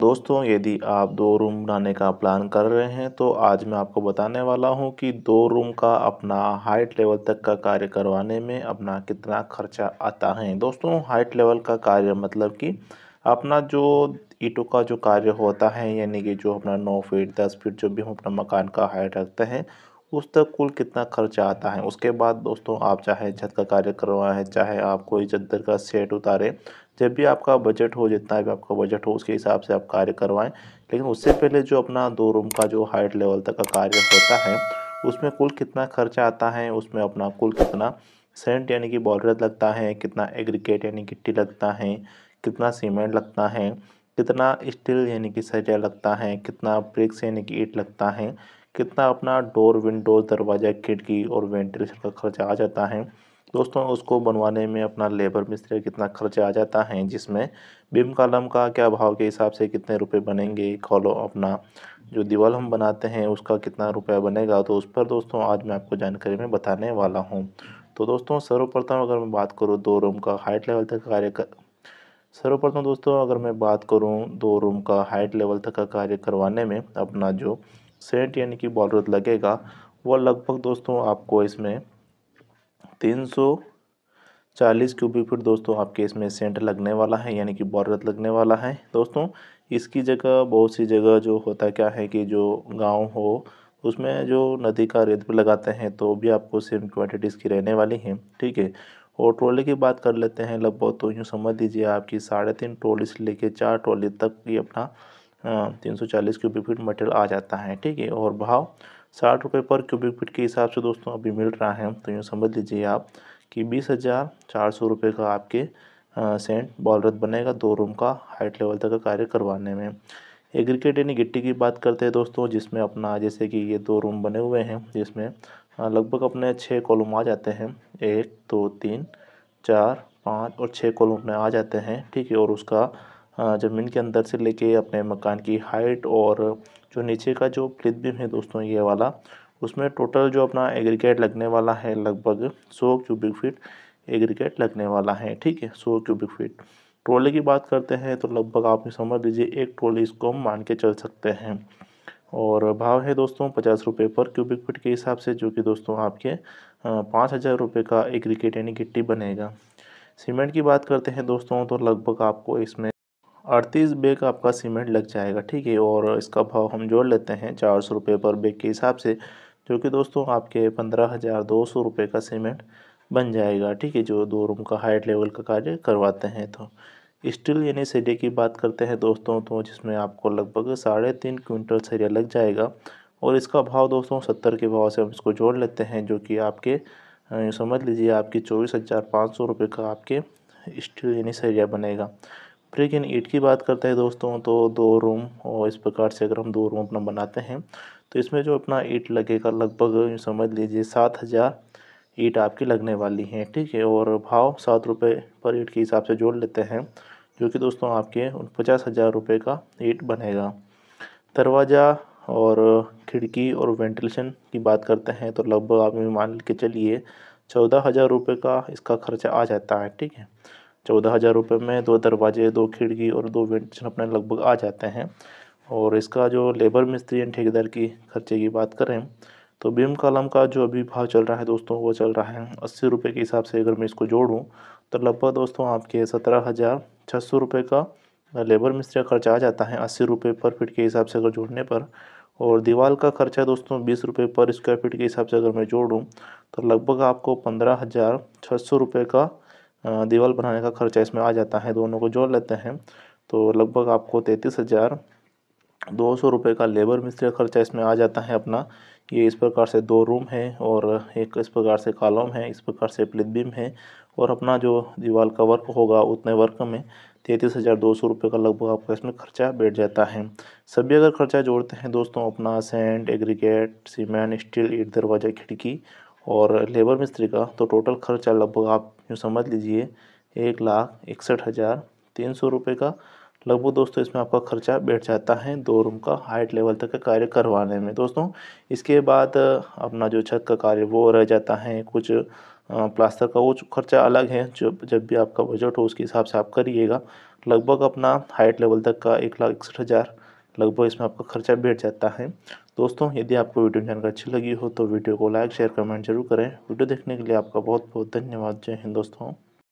दोस्तों यदि आप दो रूम बनाने का प्लान कर रहे हैं तो आज मैं आपको बताने वाला हूं कि दो रूम का अपना हाइट लेवल तक का कार्य करवाने में अपना कितना खर्चा आता है दोस्तों हाइट लेवल का कार्य मतलब कि अपना जो ईटों का जो कार्य होता है यानी कि जो अपना नौ फीट दस फीट जो भी हम अपना मकान का हाइट रखते हैं उस तक कुल कितना खर्चा आता है उसके बाद दोस्तों आप चाहे छत का कार्य करवाएं चाहे आप कोई चद्दर का सेट उतारें जब भी आपका बजट हो जितना भी आपका बजट हो उसके हिसाब से आप कार्य करवाएं लेकिन उससे पहले जो अपना दो रूम का जो हाइट लेवल तक का कार्य होता है उसमें कुल कितना खर्चा आता है उसमें अपना कुल कितना सेंट यानी कि बॉर्डर लगता है कितना एग्रीकेट यानी गिट्टी लगता है कितना सीमेंट लगता है कितना स्टील यानी कि सरिया लगता है कितना ब्रिक्स यानी कि ईट लगता है कितना अपना डोर विंडोज दरवाज़ा खिड़की और वेंटिलेशन का खर्चा आ जाता है दोस्तों उसको बनवाने में अपना लेबर मिस्त्री कितना खर्चा आ जाता है जिसमें बिम कॉलम का क्या भाव के हिसाब से कितने रुपए बनेंगे कॉलो अपना जो दीवार हम बनाते हैं उसका कितना रुपया बनेगा तो उस पर दोस्तों आज मैं आपको जानकारी में बताने वाला हूँ तो दोस्तों सर्वप्रथम अगर मैं बात करूँ दो रूम का हाइट लेवल तक कार्य कर सर्वप्रथम दोस्तों अगर मैं बात करूं दो रूम का हाइट लेवल तक का कार्य करवाने में अपना जो सेंट यानी कि बॉलरूथ लगेगा वो लगभग दोस्तों आपको इसमें तीन सौ चालीस क्यूबिक फिट दोस्तों आपके इसमें सेंट लगने वाला है यानी कि बॉर्डर लगने वाला है दोस्तों इसकी जगह बहुत सी जगह जो होता क्या है कि जो गांव हो उसमें जो नदी का रेत भी लगाते हैं तो भी आपको सेम क्वांटिटीज़ की रहने वाली हैं ठीक है और ट्रॉली की बात कर लेते हैं लगभग तो यूँ समझ लीजिए आपकी साढ़े तीन ट्रॉली से लेकर चार ट्रॉली तक ये अपना हाँ, तीन सौ चालीस क्यूबिक फीट मटेरियल आ जाता है ठीक है और भाव साठ रुपये पर क्यूबिक फीट के हिसाब से दोस्तों अभी मिल रहा है तो यूँ समझ लीजिए आप कि बीस हज़ार चार सौ रुपये का आपके सेंट बॉलरथ बनेगा दो रूम का हाइट लेवल तक का कार्य करवाने में एग्रीकेट यानी गिट्टी की बात करते हैं दोस्तों जिसमें अपना जैसे कि ये दो रूम बने हुए हैं जिसमें लगभग अपने छः कॉलम आ जाते हैं एक दो तीन चार पाँच और छः कॉलम अपने आ जाते हैं ठीक है और उसका हाँ, ज़मीन के अंदर से लेके अपने मकान की हाइट और जो नीचे का जो प्लिथ बीम है दोस्तों ये वाला उसमें टोटल जो अपना एग्रीगेट लगने वाला है लगभग सौ क्यूबिक फीट एग्रीगेट लगने वाला है ठीक है सौ क्यूबिक फीट ट्रोले की बात करते हैं तो लगभग आप समझ लीजिए एक ट्रोले इसको हम मान के चल सकते हैं और भाव है दोस्तों पचास रुपये पर क्यूबिक फीट के हिसाब से जो कि दोस्तों आपके पाँच हज़ार रुपये का एक यानी गिट्टी बनेगा सीमेंट की बात करते हैं दोस्तों तो लगभग आपको इसमें अड़तीस बैग आपका सीमेंट लग जाएगा ठीक है और इसका भाव हम जोड़ लेते हैं चार सौ रुपये पर बैग के हिसाब से जो कि दोस्तों आपके पंद्रह हज़ार दो सौ रुपये का सीमेंट बन जाएगा ठीक है जो दो रूम का हाइट लेवल का कार्य करवाते हैं तो स्टील यानी सरिया की बात करते हैं दोस्तों तो जिसमें आपको लगभग साढ़े तीन क्विंटल सरिया लग जाएगा और इसका भाव दोस्तों सत्तर के भाव से हम इसको जोड़ लेते हैं जो कि आपके समझ लीजिए आपके चौबीस हज़ार पाँच सौ रुपये का आपके स्टील यानी सरिया बनेगा लेकिन ईट की बात करते हैं दोस्तों तो दो रूम और इस प्रकार से अगर हम दो रूम अपना बनाते हैं तो इसमें जो अपना ईट लगेगा लगभग समझ लीजिए सात हज़ार ईट आपकी लगने वाली हैं ठीक है और भाव सात रुपये पर ईट के हिसाब से जोड़ लेते हैं जो कि दोस्तों आपके पचास हज़ार रुपये का ईट बनेगा दरवाज़ा और खिड़की और वेंटिलेशन की बात करते हैं तो लगभग आप मान के चलिए चौदह हज़ार रुपये का इसका खर्चा आ जाता है ठीक है चौदह हज़ार रुपये में दो दरवाजे दो खिड़की और दो वेंटिलेशन अपने लगभग आ जाते हैं और इसका जो लेबर मिस्त्री एंड ठेकेदार की खर्चे की बात करें तो बीम कॉलम का जो अभी भाव चल रहा है दोस्तों वो चल रहा है अस्सी रुपये के हिसाब से अगर मैं इसको जोड़ूँ तो लगभग दोस्तों आपके सत्रह हज़ार छः सौ रुपये का लेबर मिस्त्री का खर्चा आ जाता है अस्सी रुपये पर फिट के हिसाब से अगर जोड़ने पर और दीवार का खर्चा दोस्तों बीस रुपये पर स्क्वायर फिट के हिसाब से अगर मैं जोड़ूँ तो लगभग आपको पंद्रह हज़ार छः सौ रुपये का दीवार बनाने का खर्चा इसमें आ जाता है दोनों को जोड़ लेते हैं तो लगभग आपको तैंतीस हज़ार दो सौ रुपये का लेबर मिस्त्री का खर्चा इसमें आ जाता है अपना ये इस प्रकार से दो रूम है और एक इस प्रकार से कॉलम है इस प्रकार से प्लिथबिम है और अपना जो दीवार का वर्क होगा उतने वर्क में तैंतीस हज़ार दो सौ रुपये का लगभग आपका इसमें खर्चा बैठ जाता है सभी अगर खर्चा जोड़ते हैं दोस्तों अपना सेंट एग्रीगेट सीमेंट स्टील ईट दरवाज़ा खिड़की और लेबर मिस्त्री का तो टोटल खर्चा लगभग आप यूँ समझ लीजिए एक लाख इकसठ हज़ार तीन सौ रुपये का लगभग दोस्तों इसमें आपका खर्चा बैठ जाता है दो रूम का हाइट लेवल तक का कार्य करवाने में दोस्तों इसके बाद अपना जो छत का कार्य वो रह जाता है कुछ प्लास्टर का वो खर्चा अलग है जो जब भी आपका बजट हो उसके हिसाब से आप करिएगा लगभग अपना हाइट लेवल तक का एक लाख इकसठ हज़ार लगभग इसमें आपका खर्चा बैठ जाता है दोस्तों यदि आपको वीडियो जानकारी अच्छी लगी हो तो वीडियो को लाइक शेयर कमेंट जरूर करें वीडियो देखने के लिए आपका बहुत बहुत धन्यवाद जय हिंद दोस्तों